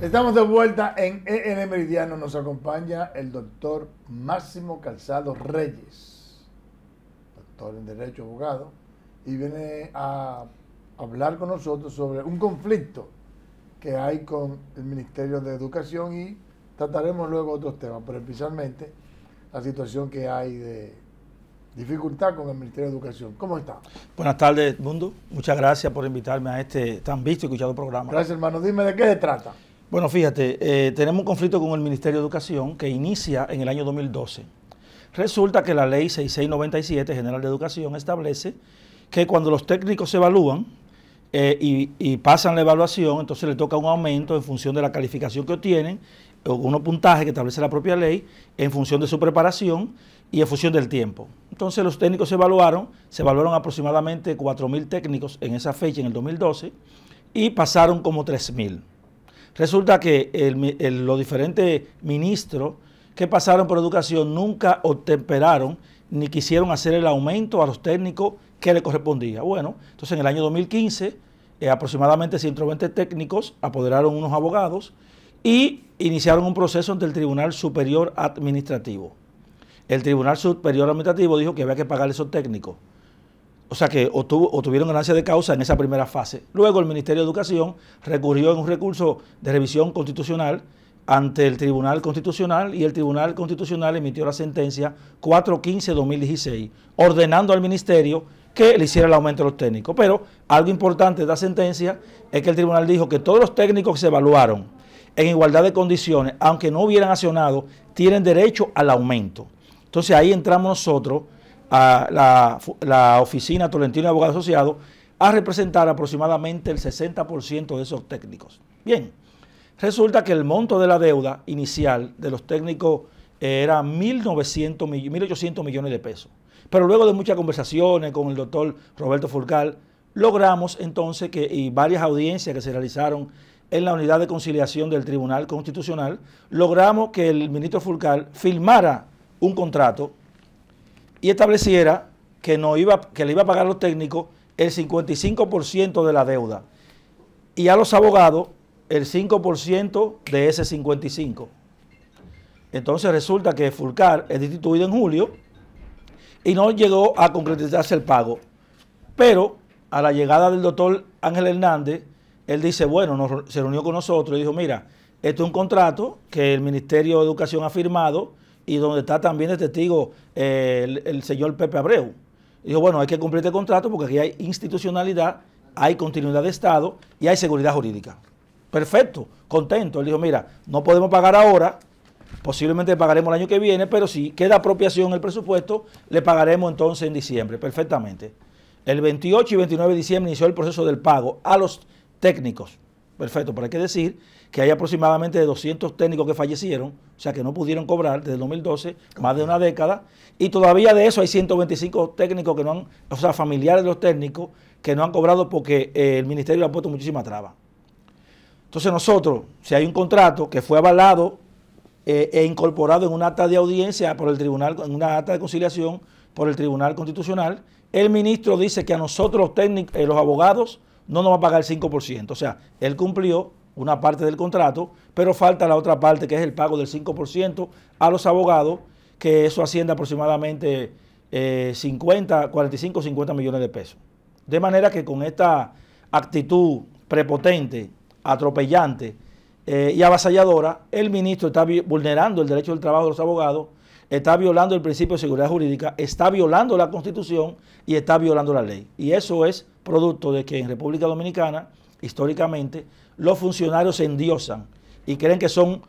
Estamos de vuelta en EN Meridiano. Nos acompaña el doctor Máximo Calzado Reyes, doctor en Derecho Abogado, y viene a hablar con nosotros sobre un conflicto que hay con el Ministerio de Educación y trataremos luego otros temas, pero especialmente la situación que hay de dificultad con el Ministerio de Educación. ¿Cómo está? Buenas tardes, mundo. Muchas gracias por invitarme a este tan visto y escuchado programa. Gracias, hermano. Dime de qué se trata. Bueno, fíjate, eh, tenemos un conflicto con el Ministerio de Educación que inicia en el año 2012. Resulta que la Ley 6697 General de Educación establece que cuando los técnicos se evalúan eh, y, pasan la evaluación, entonces le toca un aumento en función de la calificación que obtienen, o unos puntajes que establece la propia ley, en función de su preparación y en función del tiempo. Entonces los técnicos se evaluaron, se evaluaron aproximadamente 4.000 técnicos en esa fecha, en el 2012, y pasaron como 3.000. Resulta que los diferentes ministros que pasaron por educación nunca obtemperaron ni quisieron hacer el aumento a los técnicos que le correspondía. Bueno, entonces en el año 2015 eh, aproximadamente 120 técnicos apoderaron unos abogados y iniciaron un proceso ante el Tribunal Superior Administrativo. El Tribunal Superior Administrativo dijo que había que pagar esos técnicos o sea que obtuvieron ganancia de causa en esa primera fase. Luego el Ministerio de Educación recurrió en un recurso de revisión constitucional ante el Tribunal Constitucional y el Tribunal Constitucional emitió la sentencia 415-2016, ordenando al Ministerio que le hiciera el aumento a los técnicos. Pero algo importante de la sentencia es que el tribunal dijo que todos los técnicos que se evaluaron en igualdad de condiciones, aunque no hubieran accionado, tienen derecho al aumento. Entonces ahí entramos nosotros a la, oficina Tolentino de Abogados Asociados a representar aproximadamente el 60% de esos técnicos. Bien, resulta que el monto de la deuda inicial de los técnicos era 1.900, 1.800 millones de pesos. Pero luego de muchas conversaciones con el doctor Roberto Fulcal, logramos entonces que, y varias audiencias que se realizaron en la unidad de conciliación del Tribunal Constitucional, logramos que el ministro Fulcal firmara un contrato y estableciera que, no iba, que le iba a pagar a los técnicos el 55% de la deuda y a los abogados el 5% de ese 55%. Entonces resulta que Fulcar es destituido en julio y no llegó a concretizarse el pago. Pero a la llegada del doctor Ángel Hernández, él dice, bueno, se reunió con nosotros y dijo, mira, esto es un contrato que el Ministerio de Educación ha firmado y donde está también el testigo eh, el, señor Pepe Abreu. Dijo, bueno, hay que cumplir este contrato porque aquí hay institucionalidad, hay continuidad de Estado y hay seguridad jurídica. Perfecto, contento. Él dijo, mira, no podemos pagar ahora, posiblemente pagaremos el año que viene, pero si queda apropiación el presupuesto, le pagaremos entonces en diciembre, perfectamente. El 28 y 29 de diciembre inició el proceso del pago a los técnicos Perfecto, pero hay que decir que hay aproximadamente 200 técnicos que fallecieron, o sea que no pudieron cobrar desde el 2012, más de una década, y todavía de eso hay 125 técnicos que no han, o sea, familiares de los técnicos que no han cobrado porque eh, el ministerio le ha puesto muchísima traba. Entonces nosotros, si hay un contrato que fue avalado eh, e incorporado en un acta de audiencia por el tribunal, en una acta de conciliación por el Tribunal Constitucional, el ministro dice que a nosotros los técnicos, eh, los abogados, no nos va a pagar el 5%. O sea, él cumplió una parte del contrato, pero falta la otra parte que es el pago del 5% a los abogados, que eso asciende aproximadamente eh, 50, 45, 50 millones de pesos. De manera que con esta actitud prepotente, atropellante eh, y avasalladora, el ministro está vulnerando el derecho del trabajo de los abogados está violando el principio de seguridad jurídica, está violando la constitución y está violando la ley. Y eso es producto de que en República Dominicana, históricamente, los funcionarios se endiosan y creen que son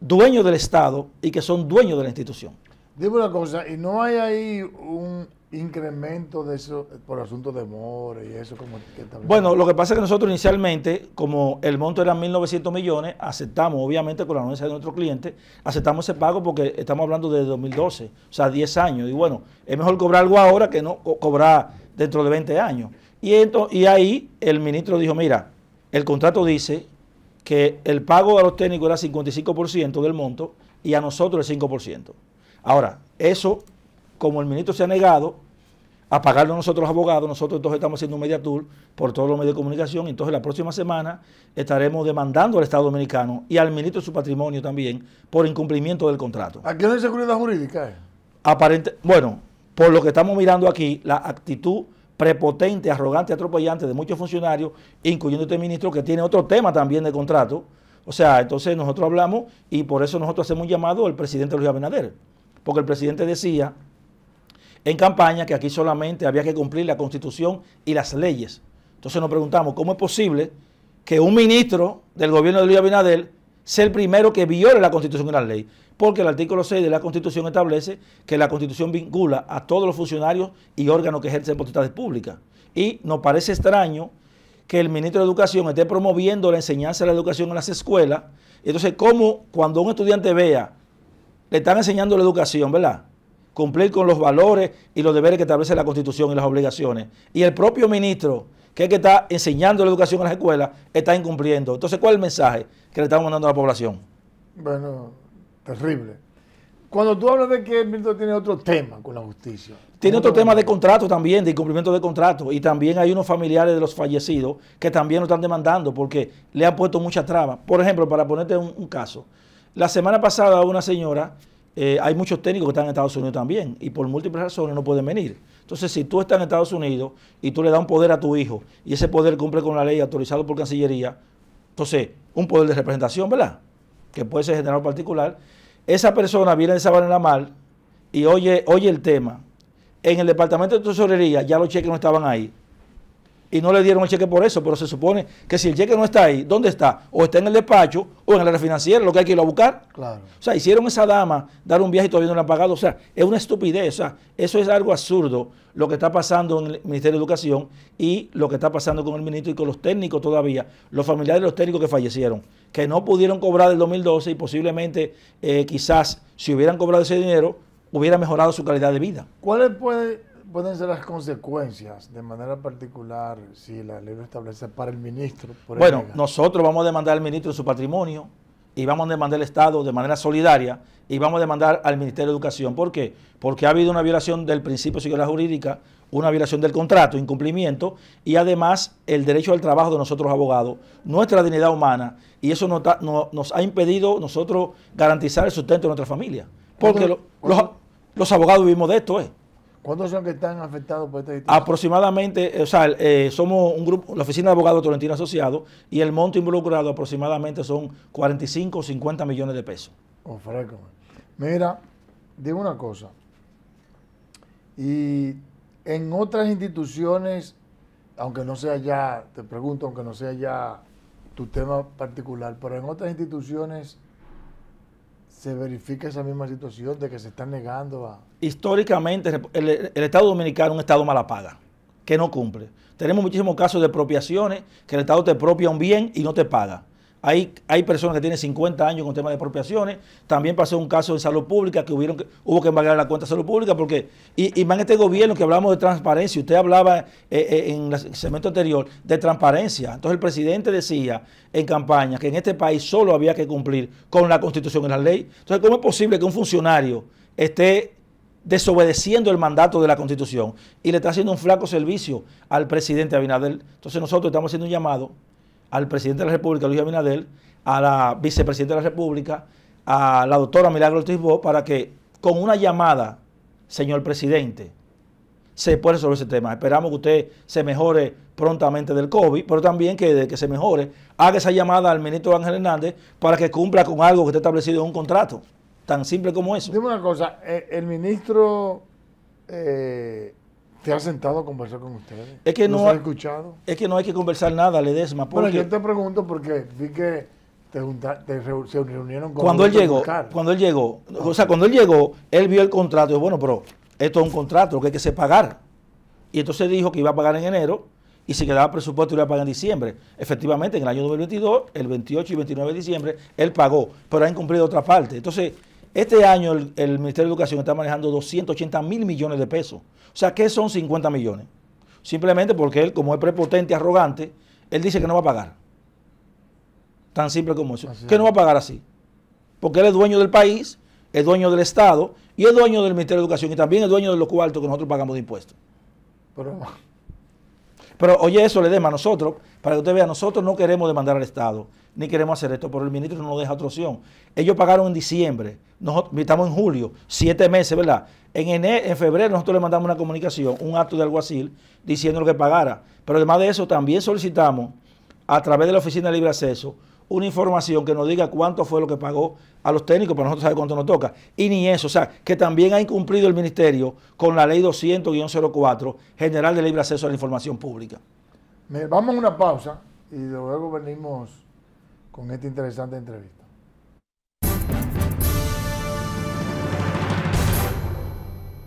dueños del Estado y que son dueños de la institución. Dime una cosa, ¿y no hay ahí un incremento de eso por asuntos de mores y eso? como Bueno, lo que pasa es que nosotros inicialmente, como el monto era 1.900 millones, aceptamos, obviamente con la anuencia de nuestro cliente, aceptamos ese pago porque estamos hablando de 2012, o sea, 10 años. Y bueno, es mejor cobrar algo ahora que no cobrar dentro de 20 años. Y, entonces, y ahí el ministro dijo, mira, el contrato dice que el pago a los técnicos era 55% del monto y a nosotros el 5%. Ahora, eso, como el ministro se ha negado a pagarlo nosotros los abogados, nosotros entonces estamos haciendo un media tour por todos los medios de comunicación, entonces la próxima semana estaremos demandando al Estado Dominicano y al ministro de su patrimonio también por incumplimiento del contrato. ¿A qué no hay seguridad jurídica. Eh. bueno, por lo que estamos mirando aquí, la actitud prepotente, arrogante, atropellante de muchos funcionarios, incluyendo este ministro, que tiene otro tema también de contrato. O sea, entonces nosotros hablamos y por eso nosotros hacemos un llamado al presidente Luis Abinader porque el presidente decía en campaña que aquí solamente había que cumplir la constitución y las leyes. Entonces nos preguntamos, ¿cómo es posible que un ministro del gobierno de Luis Abinader sea el primero que viole la constitución y la ley? Porque el artículo 6 de la constitución establece que la constitución vincula a todos los funcionarios y órganos que ejercen potestades públicas. Y nos parece extraño que el ministro de Educación esté promoviendo la enseñanza de la educación en las escuelas. Entonces, ¿cómo cuando un estudiante vea le están enseñando la educación, ¿verdad? Cumplir con los valores y los deberes que establece la Constitución y las obligaciones. Y el propio ministro, que es que está enseñando la educación a las escuelas, está incumpliendo. Entonces, ¿cuál es el mensaje que le estamos mandando a la población? Bueno, terrible. Cuando tú hablas de que el ministro tiene otro tema con la justicia. Tiene otro tema de contrato también, de incumplimiento de contrato. Y también hay unos familiares de los fallecidos que también lo están demandando porque le han puesto muchas trabas. Por ejemplo, para ponerte un caso, la semana pasada una señora, eh, hay muchos técnicos que están en Estados Unidos también y por múltiples razones no pueden venir. Entonces, si tú estás en Estados Unidos y tú le das un poder a tu hijo y ese poder cumple con la ley autorizado por Cancillería, entonces, un poder de representación, ¿verdad? Que puede ser general particular. Esa persona viene de Sabana Mal y oye, oye el tema. En el departamento de tesorería ya los cheques no estaban ahí y no le dieron el cheque por eso, pero se supone que si el cheque no está ahí, ¿dónde está? O está en el despacho o en la área lo que hay que ir a buscar. Claro. O sea, hicieron esa dama dar un viaje y todavía no la han pagado. O sea, es una estupidez. O sea, eso es algo absurdo lo que está pasando en el Ministerio de Educación y lo que está pasando con el ministro y con los técnicos todavía, los familiares de los técnicos que fallecieron, que no pudieron cobrar el 2012 y posiblemente eh, quizás si hubieran cobrado ese dinero hubiera mejorado su calidad de vida. ¿Cuáles pues pueden ser las consecuencias de manera particular si la ley lo establece para el ministro? bueno, nosotros vamos a demandar al ministro de su patrimonio y vamos a demandar al Estado de manera solidaria y vamos a demandar al Ministerio de Educación. ¿Por qué? Porque ha habido una violación del principio de seguridad jurídica, una violación del contrato, incumplimiento y además el derecho al trabajo de nosotros abogados, nuestra dignidad humana y eso nos, ha impedido nosotros garantizar el sustento de nuestra familia. Porque los, los, abogados vivimos de esto, ¿eh? ¿Cuántos son que están afectados por esta situación? Aproximadamente, eh, o sea, eh, somos un grupo, la oficina de abogados Tolentino Asociado, y el monto involucrado aproximadamente son 45 o 50 millones de pesos. Oh, Mira, digo una cosa. Y en otras instituciones, aunque no sea ya, te pregunto, aunque no sea ya tu tema particular, pero en otras instituciones se verifica esa misma situación de que se están negando a... Históricamente, el, Estado Dominicano es un Estado mala que no cumple. Tenemos muchísimos casos de apropiaciones, que el Estado te propia un bien y no te paga. Hay, personas que tienen 50 años con temas de apropiaciones. También pasó un caso de salud pública que, hubieron, hubo que embargar la cuenta de salud pública porque, y, y más en este gobierno que hablamos de transparencia, usted hablaba eh, eh, en el segmento anterior de transparencia. Entonces el presidente decía en campaña que en este país solo había que cumplir con la constitución y la ley. Entonces, ¿cómo es posible que un funcionario esté desobedeciendo el mandato de la Constitución y le está haciendo un flaco servicio al presidente Abinader. Entonces nosotros estamos haciendo un llamado al presidente de la República, Luis Abinadel, a la vicepresidenta de la República, a la doctora Milagro Tisbó, para que con una llamada, señor presidente, se pueda resolver ese tema. Esperamos que usted se mejore prontamente del COVID, pero también que, que se mejore, haga esa llamada al ministro Ángel Hernández para que cumpla con algo que está establecido en un contrato, tan simple como eso. Dime una cosa, eh, el, ministro eh, ¿Te has sentado a conversar con ustedes? Es que no, escuchado? Es que no hay que conversar nada, Ledesma. Porque... Bueno, yo te pregunto porque vi que se reunieron con cuando él llegó, cuando él llegó, o sea, cuando él llegó, él vio el contrato y dijo, bueno, pero esto es un contrato que hay que pagar. Y entonces dijo que iba a pagar en enero y se quedaba presupuesto iba a pagar en diciembre. Efectivamente, en el año 2022, el 28 y 29 de diciembre, él pagó, pero ha incumplido otra parte. Entonces, este año el, Ministerio de Educación está manejando 280 mil millones de pesos. O sea, ¿qué son 50 millones? Simplemente porque él, como es prepotente, arrogante, él dice que no va a pagar. Tan simple como eso. que no va a pagar así. Porque él es dueño del país, es dueño del Estado y es dueño del Ministerio de Educación y también es dueño de los cuartos que nosotros pagamos de impuestos. Pero pero oye, eso le demos a nosotros, para que usted vea, nosotros no queremos demandar al Estado, ni queremos hacer esto, pero el ministro no nos deja otra opción. Ellos pagaron en diciembre, nosotros estamos en julio, siete meses, ¿verdad? En, en febrero nosotros le mandamos una comunicación, un acto de alguacil, diciendo lo que pagara. Pero además de eso, también solicitamos, a través de la Oficina de Libre Acceso, una información que nos diga cuánto fue lo que pagó a los técnicos, pero nosotros sabemos cuánto nos toca. Y ni eso, o sea, que también ha incumplido el ministerio con la ley 200-04, General de Libre Acceso a la Información Pública. Vamos a una pausa y luego venimos con esta interesante entrevista.